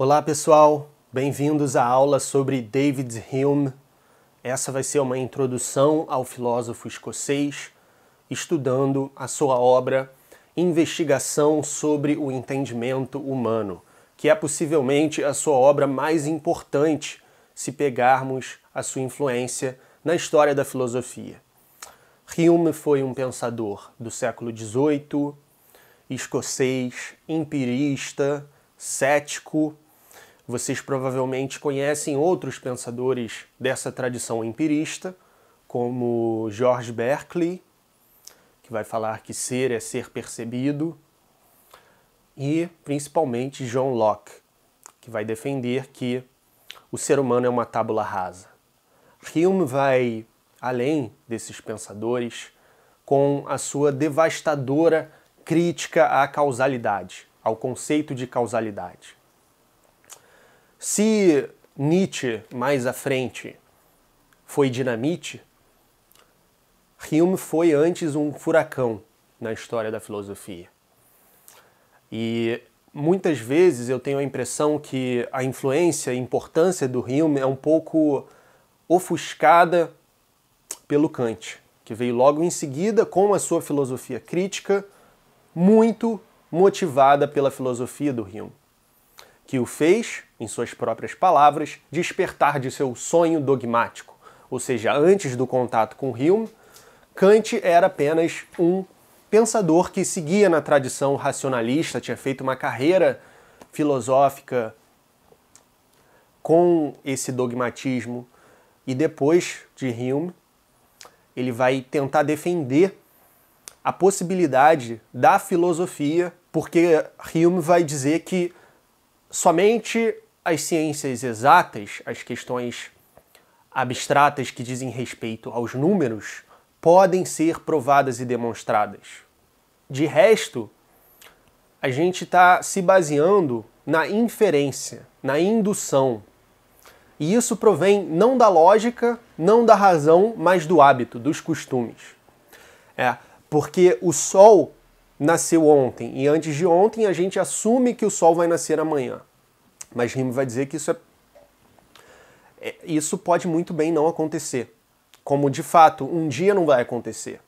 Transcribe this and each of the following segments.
Olá pessoal, bem-vindos à aula sobre David Hume. Essa vai ser uma introdução ao filósofo escocês, estudando a sua obra Investigação sobre o Entendimento Humano, que é possivelmente a sua obra mais importante se pegarmos a sua influência na história da filosofia. Hume foi um pensador do século XVIII, escocês, empirista, cético vocês provavelmente conhecem outros pensadores dessa tradição empirista, como George Berkeley, que vai falar que ser é ser percebido, e principalmente John Locke, que vai defender que o ser humano é uma tábula rasa. Hume vai além desses pensadores com a sua devastadora crítica à causalidade, ao conceito de causalidade. Se Nietzsche, mais à frente, foi dinamite, Hume foi antes um furacão na história da filosofia. E muitas vezes eu tenho a impressão que a influência e importância do Hume é um pouco ofuscada pelo Kant, que veio logo em seguida com a sua filosofia crítica, muito motivada pela filosofia do Hume, que o fez em suas próprias palavras, despertar de seu sonho dogmático. Ou seja, antes do contato com Hume, Kant era apenas um pensador que seguia na tradição racionalista, tinha feito uma carreira filosófica com esse dogmatismo. E depois de Hume, ele vai tentar defender a possibilidade da filosofia, porque Hume vai dizer que somente as ciências exatas, as questões abstratas que dizem respeito aos números, podem ser provadas e demonstradas. De resto, a gente está se baseando na inferência, na indução. E isso provém não da lógica, não da razão, mas do hábito, dos costumes. É, porque o Sol nasceu ontem e antes de ontem a gente assume que o Sol vai nascer amanhã. Mas Rime vai dizer que isso, é, é, isso pode muito bem não acontecer, como de fato um dia não vai acontecer.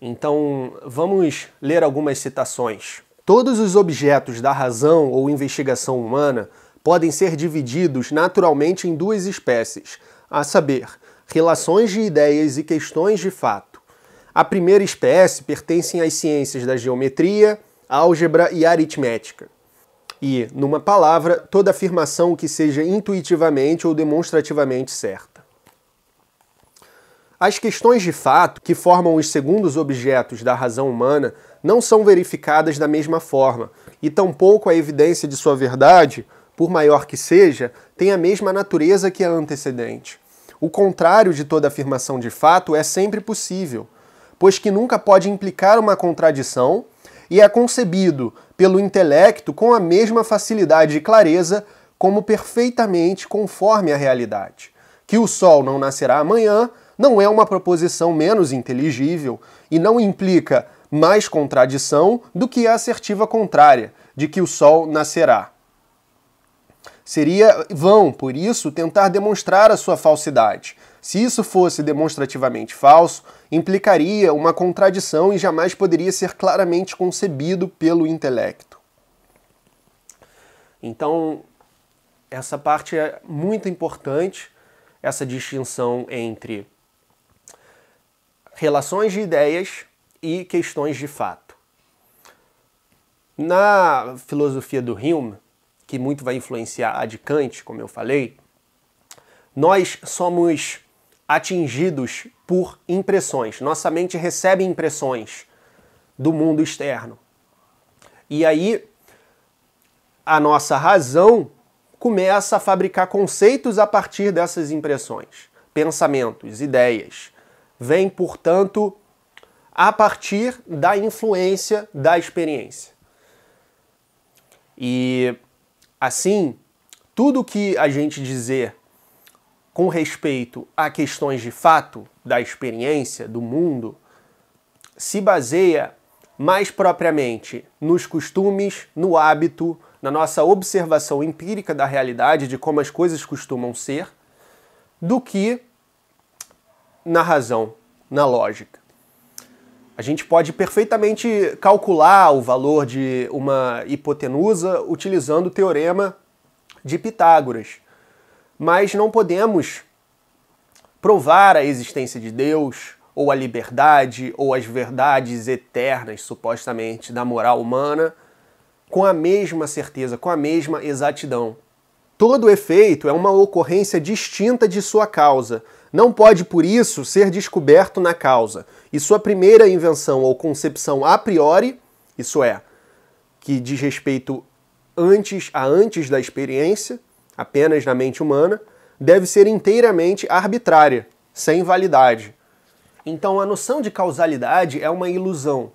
Então vamos ler algumas citações. Todos os objetos da razão ou investigação humana podem ser divididos naturalmente em duas espécies, a saber, relações de ideias e questões de fato. A primeira espécie pertencem às ciências da geometria, álgebra e aritmética e, numa palavra, toda afirmação que seja intuitivamente ou demonstrativamente certa. As questões de fato, que formam os segundos objetos da razão humana, não são verificadas da mesma forma, e tampouco a evidência de sua verdade, por maior que seja, tem a mesma natureza que a antecedente. O contrário de toda afirmação de fato é sempre possível, pois que nunca pode implicar uma contradição e é concebido, pelo intelecto com a mesma facilidade e clareza, como perfeitamente conforme a realidade. Que o sol não nascerá amanhã não é uma proposição menos inteligível e não implica mais contradição do que a assertiva contrária, de que o sol nascerá. Seria vão, por isso, tentar demonstrar a sua falsidade, se isso fosse demonstrativamente falso, implicaria uma contradição e jamais poderia ser claramente concebido pelo intelecto. Então, essa parte é muito importante, essa distinção entre relações de ideias e questões de fato. Na filosofia do Hume, que muito vai influenciar a de Kant, como eu falei, nós somos atingidos por impressões. Nossa mente recebe impressões do mundo externo. E aí a nossa razão começa a fabricar conceitos a partir dessas impressões, pensamentos, ideias. Vem, portanto, a partir da influência da experiência. E assim, tudo que a gente dizer com respeito a questões de fato, da experiência, do mundo, se baseia mais propriamente nos costumes, no hábito, na nossa observação empírica da realidade, de como as coisas costumam ser, do que na razão, na lógica. A gente pode perfeitamente calcular o valor de uma hipotenusa utilizando o teorema de Pitágoras mas não podemos provar a existência de Deus ou a liberdade ou as verdades eternas, supostamente, da moral humana com a mesma certeza, com a mesma exatidão. Todo efeito é uma ocorrência distinta de sua causa. Não pode, por isso, ser descoberto na causa. E sua primeira invenção ou concepção a priori, isso é, que diz respeito antes a antes da experiência, apenas na mente humana, deve ser inteiramente arbitrária, sem validade. Então a noção de causalidade é uma ilusão.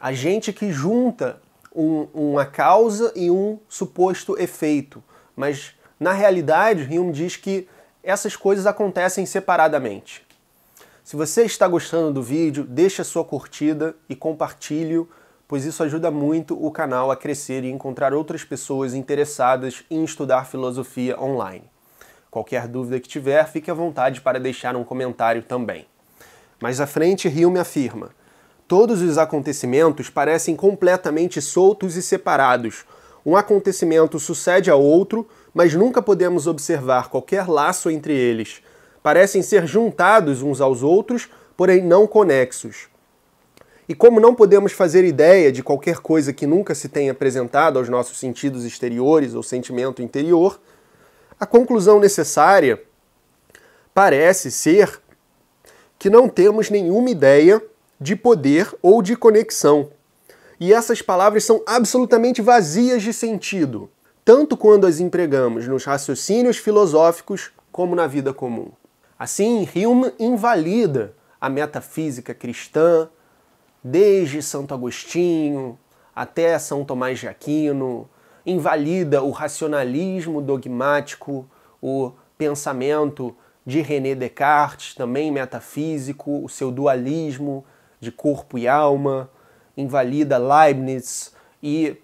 A gente que junta um, uma causa e um suposto efeito, mas na realidade Hume diz que essas coisas acontecem separadamente. Se você está gostando do vídeo, deixe a sua curtida e compartilhe pois isso ajuda muito o canal a crescer e encontrar outras pessoas interessadas em estudar filosofia online. Qualquer dúvida que tiver, fique à vontade para deixar um comentário também. Mais à frente, Hume afirma: todos os acontecimentos parecem completamente soltos e separados. Um acontecimento sucede a outro, mas nunca podemos observar qualquer laço entre eles. Parecem ser juntados uns aos outros, porém não conexos. E como não podemos fazer ideia de qualquer coisa que nunca se tenha apresentado aos nossos sentidos exteriores ou sentimento interior, a conclusão necessária parece ser que não temos nenhuma ideia de poder ou de conexão. E essas palavras são absolutamente vazias de sentido, tanto quando as empregamos nos raciocínios filosóficos como na vida comum. Assim, Hume invalida a metafísica cristã, desde Santo Agostinho até São Tomás de Aquino, invalida o racionalismo dogmático, o pensamento de René Descartes, também metafísico, o seu dualismo de corpo e alma, invalida Leibniz e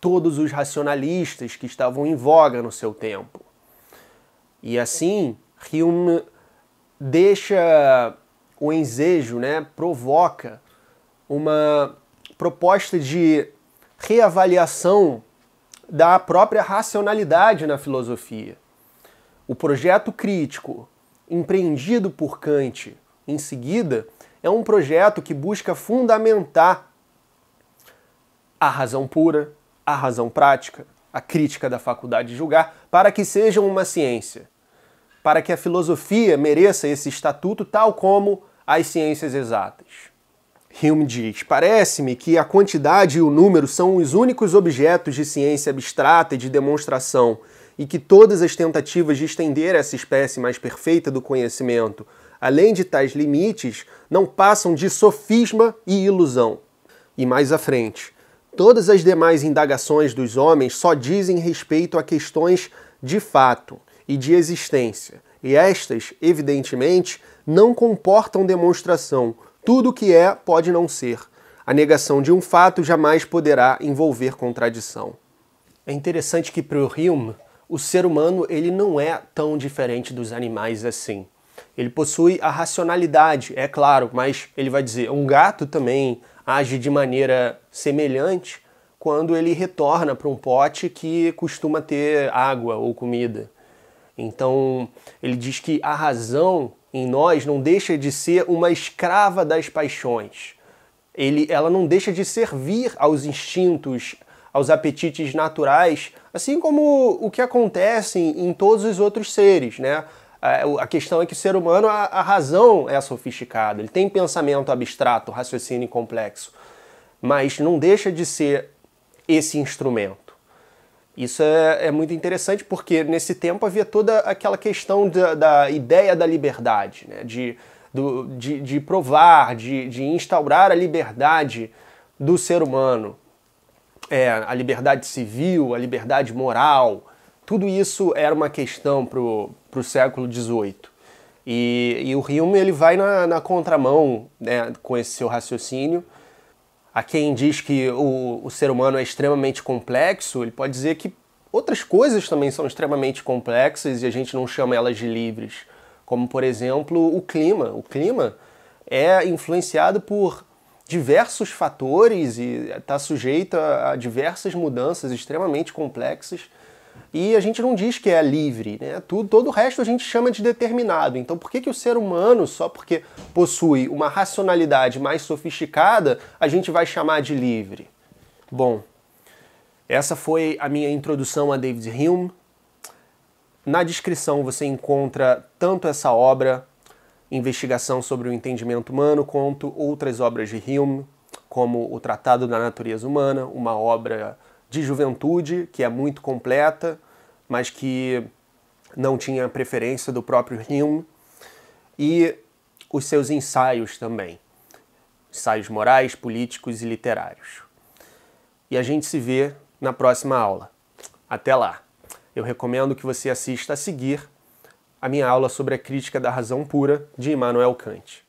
todos os racionalistas que estavam em voga no seu tempo. E assim, Hume deixa o ensejo, né, provoca uma proposta de reavaliação da própria racionalidade na filosofia. O projeto crítico, empreendido por Kant em seguida, é um projeto que busca fundamentar a razão pura, a razão prática, a crítica da faculdade de julgar, para que seja uma ciência, para que a filosofia mereça esse estatuto, tal como as ciências exatas. Hume diz: Parece-me que a quantidade e o número são os únicos objetos de ciência abstrata e de demonstração, e que todas as tentativas de estender essa espécie mais perfeita do conhecimento, além de tais limites, não passam de sofisma e ilusão. E mais à frente, todas as demais indagações dos homens só dizem respeito a questões de fato e de existência, e estas, evidentemente, não comportam demonstração, tudo que é pode não ser. A negação de um fato jamais poderá envolver contradição. É interessante que para o Hume, o ser humano ele não é tão diferente dos animais assim. Ele possui a racionalidade, é claro, mas ele vai dizer, um gato também age de maneira semelhante quando ele retorna para um pote que costuma ter água ou comida. Então, ele diz que a razão em nós não deixa de ser uma escrava das paixões. Ele, ela não deixa de servir aos instintos, aos apetites naturais, assim como o que acontece em, em todos os outros seres, né? A questão é que o ser humano, a, a razão é sofisticada, ele tem pensamento abstrato, raciocínio complexo, mas não deixa de ser esse instrumento. Isso é, é, muito interessante porque nesse tempo havia toda aquela questão da, da ideia da liberdade, né? de, do, de, de, provar, de, de, instaurar a liberdade do ser humano, é, a liberdade civil, a liberdade moral. Tudo isso era uma questão para o século XVIII. E, e, o Hume ele vai na, na contramão né, com esse seu raciocínio a quem diz que o, o ser humano é extremamente complexo, ele pode dizer que outras coisas também são extremamente complexas e a gente não chama elas de livres, como por exemplo o clima. O clima é influenciado por diversos fatores e está sujeito a diversas mudanças extremamente complexas e a gente não diz que é livre, né? Tudo, todo o resto a gente chama de determinado. Então, por que, que o ser humano, só porque possui uma racionalidade mais sofisticada, a gente vai chamar de livre? Bom, essa foi a minha introdução a David Hume. Na descrição você encontra tanto essa obra, Investigação sobre o Entendimento Humano, quanto outras obras de Hume, como O Tratado da Natureza Humana, uma obra de juventude, que é muito completa, mas que não tinha preferência do próprio Hume, e os seus ensaios também, ensaios morais, políticos e literários. E a gente se vê na próxima aula. Até lá! Eu recomendo que você assista a seguir a minha aula sobre a crítica da razão pura de Immanuel Kant.